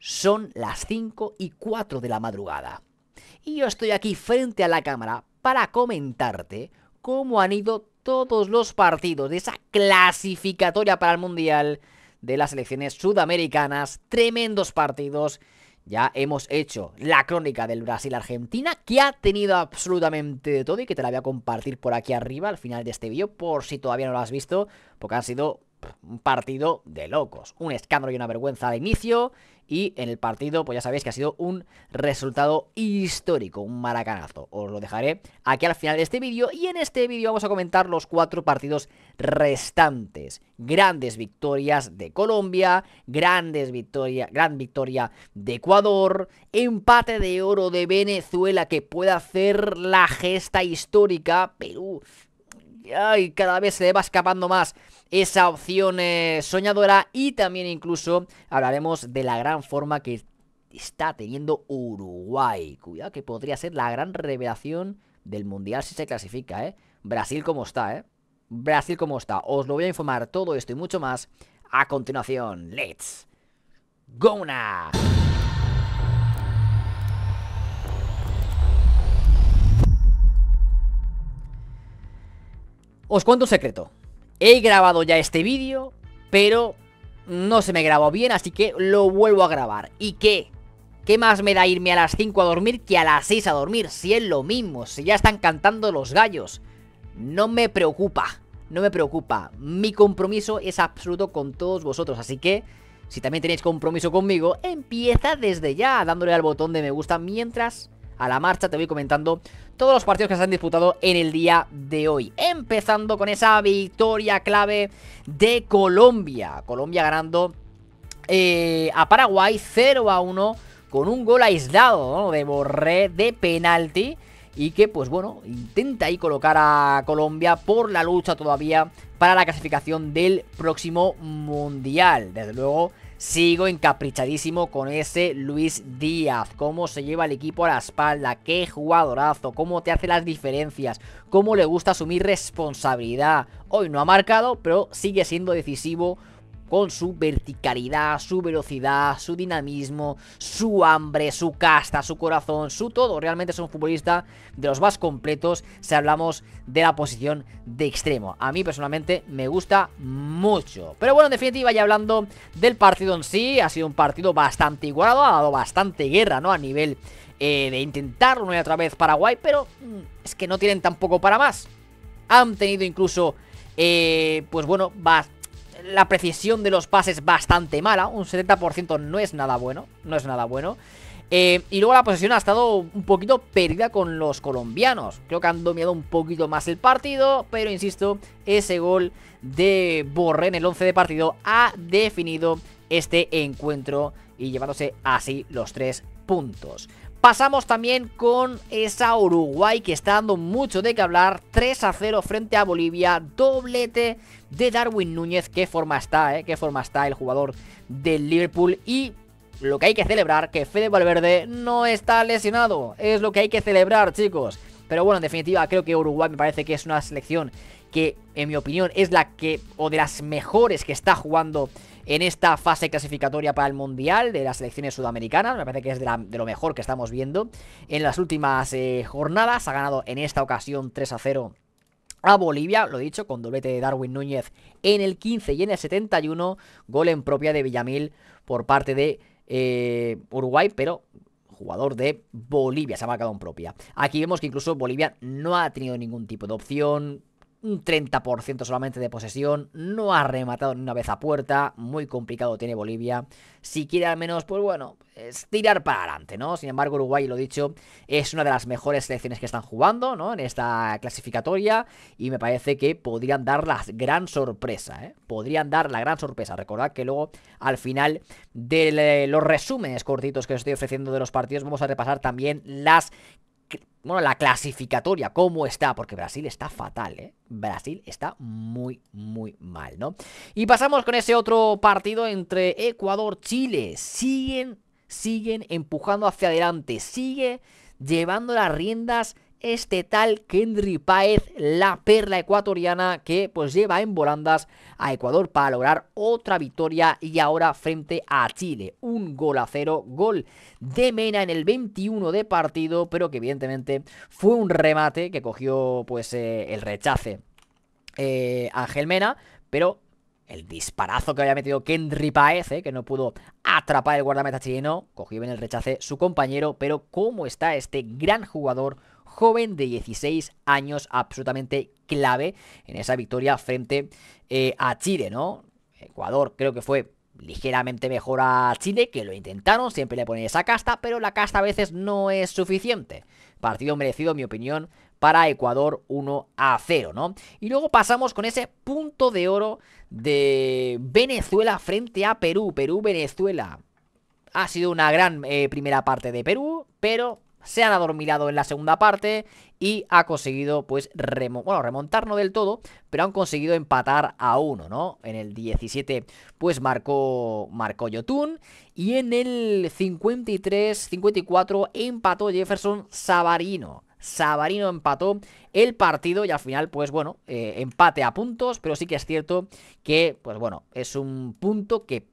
Son las 5 y 4 de la madrugada. Y yo estoy aquí frente a la cámara para comentarte cómo han ido todos los partidos de esa clasificatoria para el Mundial de las elecciones sudamericanas. Tremendos partidos. Ya hemos hecho la crónica del Brasil-Argentina, que ha tenido absolutamente de todo y que te la voy a compartir por aquí arriba al final de este vídeo, por si todavía no lo has visto, porque ha sido un partido de locos. Un escándalo y una vergüenza de inicio. Y en el partido, pues ya sabéis que ha sido un resultado histórico, un maracanazo. Os lo dejaré aquí al final de este vídeo. Y en este vídeo vamos a comentar los cuatro partidos restantes. Grandes victorias de Colombia, grandes victoria, gran victoria de Ecuador, empate de oro de Venezuela que puede hacer la gesta histórica. Perú ay, cada vez se va escapando más esa opción eh, soñadora y también incluso hablaremos de la gran forma que está teniendo Uruguay. Cuidado que podría ser la gran revelación del Mundial si se clasifica, ¿eh? Brasil como está, ¿eh? Brasil como está. Os lo voy a informar todo esto y mucho más a continuación. ¡Let's go Os cuento un secreto. He grabado ya este vídeo, pero no se me grabó bien, así que lo vuelvo a grabar. ¿Y qué? ¿Qué más me da irme a las 5 a dormir que a las 6 a dormir? Si es lo mismo, si ya están cantando los gallos. No me preocupa, no me preocupa. Mi compromiso es absoluto con todos vosotros, así que... Si también tenéis compromiso conmigo, empieza desde ya dándole al botón de me gusta mientras a la marcha te voy comentando todos los partidos que se han disputado en el día de hoy. Empezando con esa victoria clave de Colombia. Colombia ganando eh, a Paraguay 0 a 1 con un gol aislado de Borré de penalti. Y que, pues bueno, intenta ahí colocar a Colombia por la lucha todavía para la clasificación del próximo Mundial. Desde luego, Sigo encaprichadísimo con ese Luis Díaz. Cómo se lleva el equipo a la espalda. Qué jugadorazo. Cómo te hace las diferencias. Cómo le gusta asumir responsabilidad. Hoy no ha marcado, pero sigue siendo decisivo con su verticalidad, su velocidad, su dinamismo, su hambre, su casta, su corazón, su todo. Realmente es un futbolista de los más completos si hablamos de la posición de extremo. A mí personalmente me gusta mucho. Pero bueno, en definitiva, ya hablando del partido en sí, ha sido un partido bastante igualado, ha dado bastante guerra, ¿no? A nivel eh, de intentar una y otra vez Paraguay, pero mm, es que no tienen tampoco para más. Han tenido incluso, eh, pues bueno, bastante la precisión de los pases bastante mala, un 70% no es nada bueno, no es nada bueno. Eh, y luego la posesión ha estado un poquito perdida con los colombianos. Creo que han dominado un poquito más el partido, pero insisto, ese gol de Borre en el 11 de partido ha definido este encuentro y llevándose así los tres puntos. Pasamos también con esa Uruguay que está dando mucho de qué hablar. 3 a 0 frente a Bolivia. Doblete de Darwin Núñez. Qué forma está, ¿eh? Qué forma está el jugador del Liverpool. Y lo que hay que celebrar, que Fede Valverde no está lesionado. Es lo que hay que celebrar, chicos. Pero bueno, en definitiva, creo que Uruguay me parece que es una selección que, en mi opinión, es la que, o de las mejores que está jugando en esta fase clasificatoria para el Mundial de las selecciones sudamericanas. Me parece que es de, lo mejor que estamos viendo en las últimas eh, jornadas. Ha ganado en esta ocasión 3 a 0 a Bolivia, lo he dicho, con doblete de Darwin Núñez en el 15 y en el 71, gol en propia de Villamil por parte de eh, Uruguay, pero jugador de Bolivia, se ha marcado en propia. Aquí vemos que incluso Bolivia no ha tenido ningún tipo de opción, un 30% solamente de posesión, no ha rematado ni una vez a puerta, muy complicado tiene Bolivia. Si quiere al menos, pues bueno, es tirar para adelante, ¿no? Sin embargo, Uruguay, lo dicho, es una de las mejores selecciones que están jugando, ¿no? En esta clasificatoria y me parece que podrían dar la gran sorpresa, ¿eh? Podrían dar la gran sorpresa. Recordad que luego, al final de los resúmenes cortitos que os estoy ofreciendo de los partidos, vamos a repasar también las bueno, la clasificatoria, cómo está, porque Brasil está fatal, ¿eh? Brasil está muy, muy mal, ¿no? Y pasamos con ese otro partido entre Ecuador-Chile. Siguen, siguen empujando hacia adelante, sigue llevando las riendas este tal Kendry Páez, la perla ecuatoriana que pues lleva en volandas a Ecuador para lograr otra victoria y ahora frente a Chile. Un gol a cero, gol de Mena en el 21 de partido, pero que evidentemente fue un remate que cogió pues eh, el rechace eh, Ángel Mena, pero el disparazo que había metido Kendry Paez, eh, que no pudo atrapar el guardameta chileno, cogió bien el rechace su compañero, pero cómo está este gran jugador joven de 16 años absolutamente clave en esa victoria frente eh, a Chile, ¿no? Ecuador creo que fue ligeramente mejor a Chile, que lo intentaron, siempre le ponen esa casta, pero la casta a veces no es suficiente. Partido merecido, en mi opinión, para Ecuador 1 a 0, ¿no? Y luego pasamos con ese punto de oro de Venezuela frente a Perú, Perú-Venezuela. Ha sido una gran eh, primera parte de Perú, pero se han adormilado en la segunda parte y ha conseguido pues remo bueno, remontar no del todo, pero han conseguido empatar a uno, ¿no? En el 17 pues marcó, marcó Yotun y en el 53-54 empató Jefferson Sabarino. Sabarino empató el partido y al final, pues bueno, eh, empate a puntos, pero sí que es cierto que, pues bueno, es un punto que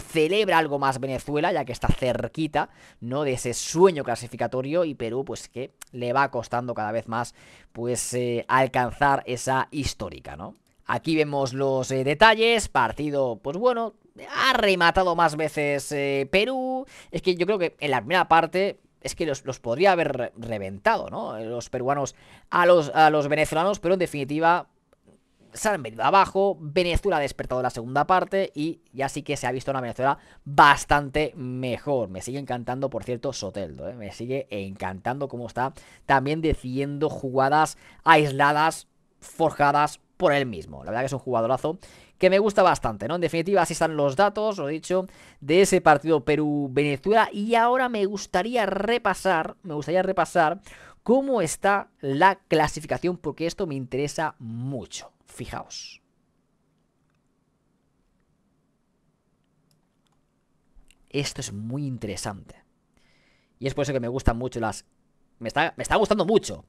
celebra algo más Venezuela, ya que está cerquita, ¿no? De ese sueño clasificatorio y Perú, pues que le va costando cada vez más, pues, eh, alcanzar esa histórica, ¿no? Aquí vemos los eh, detalles, partido, pues bueno, ha rematado más veces eh, Perú, es que yo creo que en la primera parte es que los, podría haber reventado, ¿no? Los peruanos a los, a los venezolanos, pero en definitiva se han venido abajo, Venezuela ha despertado la segunda parte y ya sí que se ha visto una Venezuela bastante mejor. Me sigue encantando, por cierto, Soteldo, ¿eh? me sigue encantando cómo está también decidiendo jugadas aisladas, forjadas por él mismo. La verdad que es un jugadorazo que me gusta bastante, ¿no? En definitiva, así están los datos, lo he dicho, de ese partido Perú-Venezuela. Y ahora me gustaría repasar, me gustaría repasar cómo está la clasificación, porque esto me interesa mucho. Fijaos. Esto es muy interesante. Y es por eso que me gustan mucho las... Me está, gustando mucho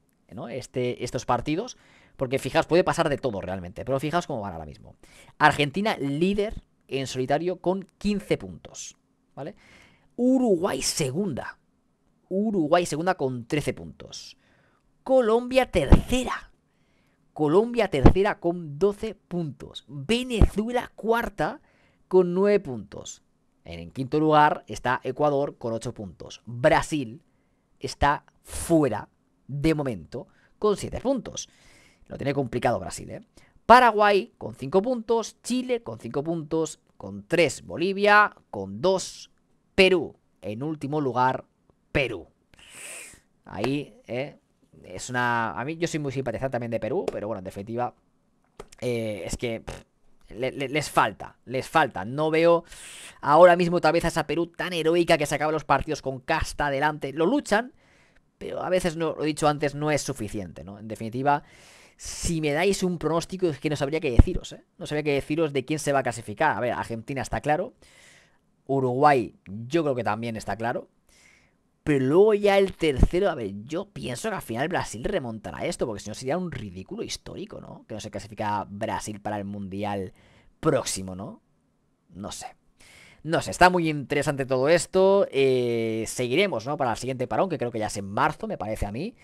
este, estos partidos. Porque fijaos, puede pasar de todo realmente. Pero fijaos cómo van ahora mismo. Argentina líder en solitario con 15 puntos. ¿Vale? Uruguay segunda. Uruguay segunda con 13 puntos. Colombia tercera Colombia tercera con 12 puntos. Venezuela cuarta con 9 puntos. En quinto lugar está Ecuador con 8 puntos. Brasil está fuera de momento con 7 puntos. Lo tiene complicado Brasil, ¿eh? Paraguay con 5 puntos, Chile con 5 puntos, con 3 Bolivia, con 2 Perú. En último lugar, Perú. Ahí, ¿eh? es una. A mí, yo soy muy simpatizante también de Perú, pero bueno, en definitiva, eh, es que. les falta, les falta. No veo ahora mismo tal vez a esa Perú tan heroica que se acaba los partidos con casta adelante. Lo luchan, pero a veces, no, lo he dicho antes, no es suficiente, ¿no? En definitiva, si me dais un pronóstico es que no sabría qué deciros, ¿eh? No sabría qué deciros de quién se va a clasificar. A ver, Argentina está claro. Uruguay yo creo que también está claro. Pero luego ya el tercero, a ver, yo pienso que al final Brasil remontará esto, porque si no sería un ridículo histórico, ¿no? Que no se clasifica Brasil para el Mundial próximo, ¿no? No sé. No sé, está muy interesante todo esto. Eh, seguiremos, ¿no? Para el siguiente parón, que creo que ya es en marzo, me parece a mí.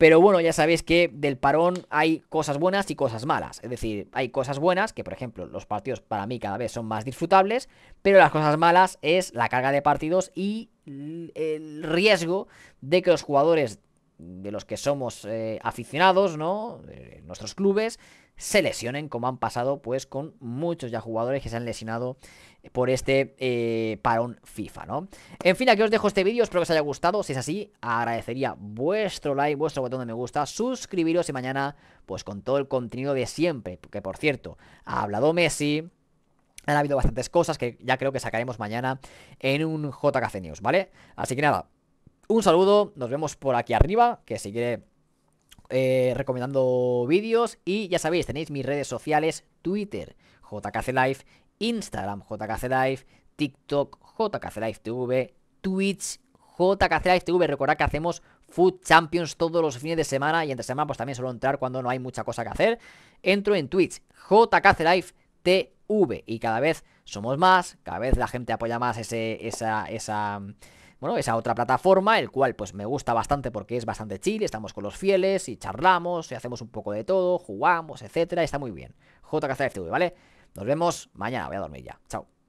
Pero bueno, ya sabéis que del parón hay cosas buenas y cosas malas. Es decir, hay cosas buenas, que por ejemplo los partidos para mí cada vez son más disfrutables, pero las cosas malas es la carga de partidos y el riesgo de que los jugadores de los que somos eh, aficionados, ¿no? nuestros clubes, se lesionen, como han pasado pues con muchos ya jugadores que se han lesionado por este eh, parón FIFA, ¿no? En fin, aquí os dejo este vídeo, espero que os haya gustado, si es así, agradecería vuestro like, vuestro botón de me gusta, suscribiros y mañana, pues con todo el contenido de siempre, que por cierto, ha hablado Messi... Han habido bastantes cosas que ya creo que sacaremos mañana en un JKC News, ¿vale? Así que nada, un saludo, nos vemos por aquí arriba, que si quiere eh, recomendando vídeos. Y ya sabéis, tenéis mis redes sociales, Twitter, JKC Live Instagram, JKC Live TikTok, JKC Live TV, Twitch, JKC Live TV. Recordad que hacemos Food Champions todos los fines de semana y entre semana pues también suelo entrar cuando no hay mucha cosa que hacer. Entro en Twitch, JKC Live TV y cada vez somos más, cada vez la gente apoya más ese, esa, esa bueno, esa otra plataforma, el cual pues me gusta bastante porque es bastante chill, estamos con los fieles y charlamos y hacemos un poco de todo, jugamos, etcétera, está muy bien. JKZFTV, ¿vale? Nos vemos mañana, voy a dormir ya. Chao.